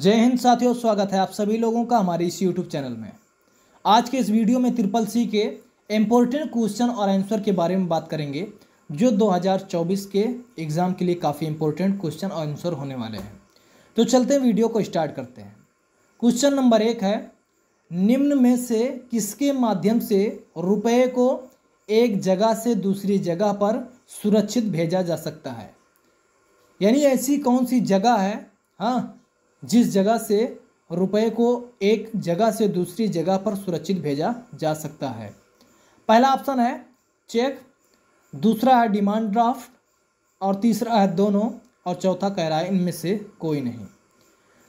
जय हिंद साथियों स्वागत है आप सभी लोगों का हमारे इस यूट्यूब चैनल में आज के इस वीडियो में त्रिपल सी के इम्पोर्टेंट क्वेश्चन और आंसर के बारे में बात करेंगे जो 2024 के एग्ज़ाम के लिए काफ़ी इम्पोर्टेंट क्वेश्चन और आंसर होने वाले हैं तो चलते हैं वीडियो को स्टार्ट करते हैं क्वेश्चन नंबर एक है निम्न में से किसके माध्यम से रुपये को एक जगह से दूसरी जगह पर सुरक्षित भेजा जा सकता है यानी ऐसी कौन सी जगह है हाँ जिस जगह से रुपए को एक जगह से दूसरी जगह पर सुरक्षित भेजा जा सकता है पहला ऑप्शन है चेक दूसरा है डिमांड ड्राफ्ट और तीसरा है दोनों और चौथा कह रहा है इनमें से कोई नहीं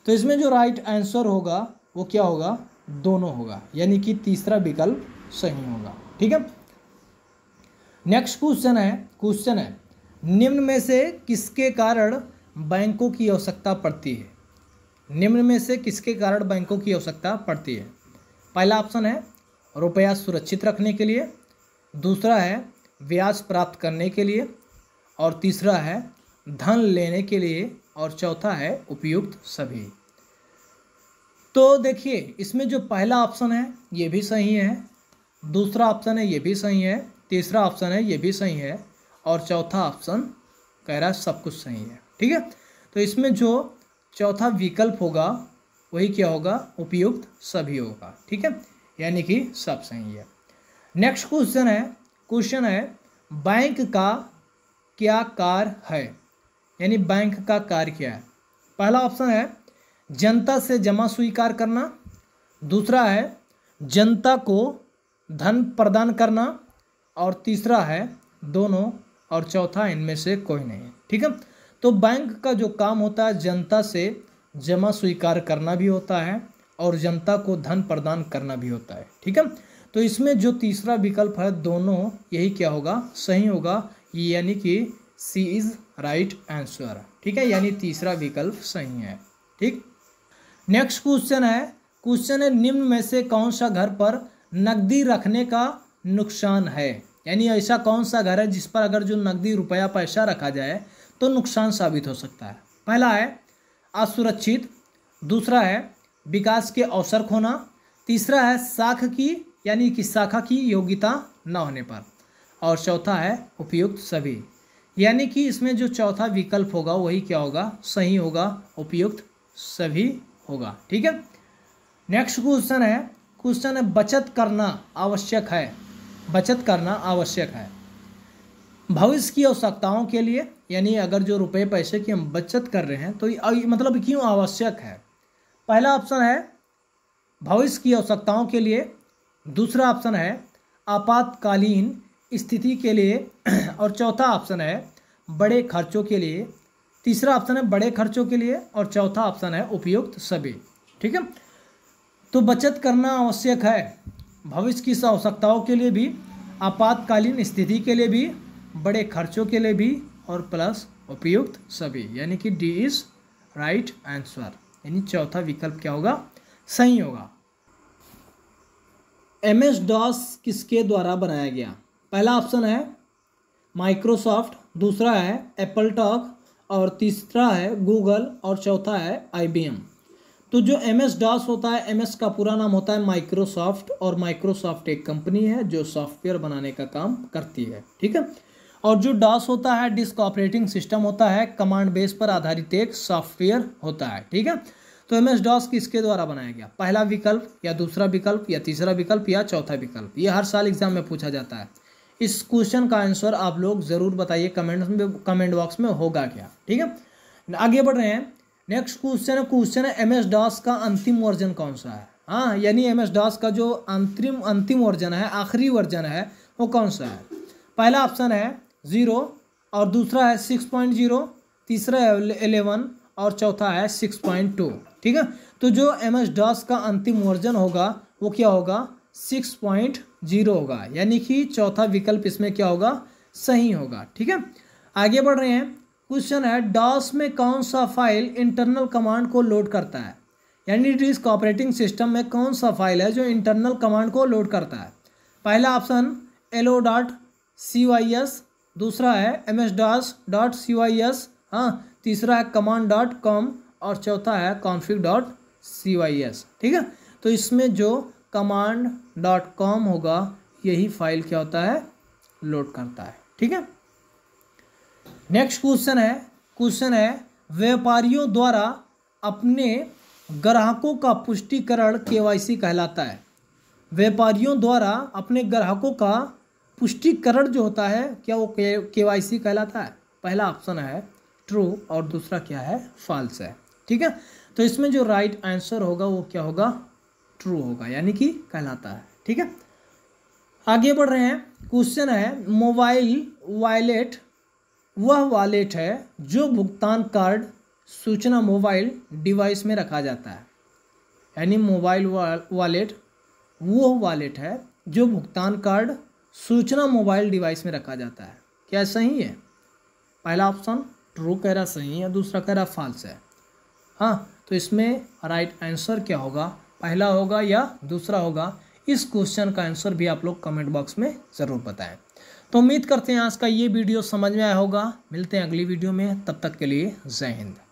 तो इसमें जो राइट आंसर होगा वो क्या होगा दोनों होगा यानी कि तीसरा विकल्प सही होगा ठीक है नेक्स्ट क्वेश्चन है क्वेश्चन है निम्न में से किसके कारण बैंकों की आवश्यकता पड़ती है निम्न में से किसके कारण बैंकों की आवश्यकता पड़ती है पहला ऑप्शन है रुपया सुरक्षित रखने के लिए दूसरा है ब्याज प्राप्त करने के लिए और तीसरा है धन लेने के लिए और चौथा है उपयुक्त सभी तो देखिए इसमें जो पहला ऑप्शन है ये भी सही है दूसरा ऑप्शन है ये भी सही है तीसरा ऑप्शन है ये भी सही है और चौथा ऑप्शन कह रहा है सब कुछ सही है ठीक है तो इसमें जो चौथा विकल्प होगा वही क्या होगा उपयुक्त सभी होगा ठीक है यानी कि सब सही है नेक्स्ट क्वेश्चन है क्वेश्चन है बैंक का क्या कार्य है यानी बैंक का कार्य क्या है पहला ऑप्शन है जनता से जमा स्वीकार करना दूसरा है जनता को धन प्रदान करना और तीसरा है दोनों और चौथा इनमें से कोई नहीं ठीक है तो बैंक का जो काम होता है जनता से जमा स्वीकार करना भी होता है और जनता को धन प्रदान करना भी होता है ठीक है तो इसमें जो तीसरा विकल्प है दोनों यही क्या होगा सही होगा यानी कि सी इज़ राइट आंसर ठीक है यानी तीसरा विकल्प सही है ठीक नेक्स्ट क्वेश्चन है क्वेश्चन है निम्न में से कौन सा घर पर नकदी रखने का नुकसान है यानी ऐसा कौन सा घर है जिस पर अगर जो नकदी रुपया पैसा रखा जाए तो नुकसान साबित हो सकता है पहला है असुरक्षित दूसरा है विकास के अवसर खोना तीसरा है शाख की यानी कि शाखा की योग्यता न होने पर और चौथा है उपयुक्त सभी यानी कि इसमें जो चौथा विकल्प होगा वही क्या होगा सही होगा उपयुक्त सभी होगा ठीक है नेक्स्ट क्वेश्चन है क्वेश्चन है बचत करना आवश्यक है बचत करना आवश्यक है भविष्य की आवश्यकताओं के लिए यानी अगर जो रुपए पैसे की हम बचत कर रहे हैं तो मतलब क्यों आवश्यक है पहला ऑप्शन है भविष्य की आवश्यकताओं के लिए दूसरा ऑप्शन है आपातकालीन स्थिति के लिए और चौथा ऑप्शन है बड़े खर्चों के लिए तीसरा ऑप्शन है बड़े खर्चों के लिए और चौथा ऑप्शन है उपयुक्त सभी ठीक है तो बचत करना आवश्यक है भविष्य की आवश्यकताओं के लिए भी आपातकालीन स्थिति के लिए भी बड़े खर्चों के लिए भी और प्लस उपयुक्त सभी यानी कि डी इज राइट आंसर यानी चौथा विकल्प क्या होगा सही होगा एम एस डॉस किसके द्वारा बनाया गया पहला ऑप्शन है माइक्रोसॉफ्ट दूसरा है एप्पल टॉक और तीसरा है गूगल और चौथा है आईबीएम तो जो एम एस डॉस होता है एम एस का पूरा नाम होता है माइक्रोसॉफ्ट और माइक्रोसॉफ्ट एक कंपनी है जो सॉफ्टवेयर बनाने का काम करती है ठीक है और जो डॉस होता है डिस्क ऑपरेटिंग सिस्टम होता है कमांड बेस पर आधारित एक सॉफ्टवेयर होता है ठीक है तो एम एस डॉस किसके द्वारा बनाया गया पहला विकल्प या दूसरा विकल्प या तीसरा विकल्प या चौथा विकल्प ये हर साल एग्जाम में पूछा जाता है इस क्वेश्चन का आंसर आप लोग ज़रूर बताइए कमेंट में कमेंट बॉक्स में होगा क्या ठीक है आगे बढ़ रहे हैं नेक्स्ट क्वेश्चन है क्वेश्चन है एम एस डॉस का अंतिम वर्जन कौन सा है हाँ यानी एम एस डॉस का जो अंतरिम अंतिम वर्जन है आखिरी वर्जन है वो कौन सा है पहला ऑप्शन है ज़ीरो और दूसरा है सिक्स पॉइंट जीरो तीसरा है एलेवन और चौथा है सिक्स पॉइंट टू ठीक है तो जो एम एस डॉस का अंतिम वर्जन होगा वो क्या होगा सिक्स पॉइंट जीरो होगा यानी कि चौथा विकल्प इसमें क्या होगा सही होगा ठीक है आगे बढ़ रहे हैं क्वेश्चन है डॉस में कौन सा फाइल इंटरनल कमांड को लोड करता है यानी डिस्क ऑपरेटिंग सिस्टम में कौन सा फाइल है जो इंटरनल कमांड को लोड करता है पहला ऑप्शन एलो डॉट सी वाई एस दूसरा है M S DOS dot C Y S हाँ तीसरा है कमांड डॉट कॉम और चौथा है config dot C Y S ठीक है तो इसमें जो कमांड डॉट कॉम होगा यही फाइल क्या होता है लोड करता है ठीक है नेक्स्ट क्वेश्चन है क्वेश्चन है व्यापारियों द्वारा अपने ग्राहकों का पुष्टिकरण केवाईसी कहलाता है व्यापारियों द्वारा अपने ग्राहकों का पुष्टिकरण जो होता है क्या वो के वाई सी कहलाता है पहला ऑप्शन है ट्रू और दूसरा क्या है फॉल्स है ठीक है तो इसमें जो राइट आंसर होगा वो क्या होगा ट्रू होगा यानी कि कहलाता है ठीक है आगे बढ़ रहे हैं क्वेश्चन है मोबाइल वॉलेट वह वॉलेट है जो भुगतान कार्ड सूचना मोबाइल डिवाइस में रखा जाता है यानी मोबाइल वॉलेट वो वॉलेट है जो भुगतान कार्ड सूचना मोबाइल डिवाइस में रखा जाता है क्या सही है पहला ऑप्शन ट्रू कह रहा सही है दूसरा कह रहा फॉल्स है हाँ तो इसमें राइट आंसर क्या होगा पहला होगा या दूसरा होगा इस क्वेश्चन का आंसर भी आप लोग कमेंट बॉक्स में ज़रूर बताएं तो उम्मीद करते हैं आज का ये वीडियो समझ में आया होगा मिलते हैं अगली वीडियो में तब तक के लिए जय हिंद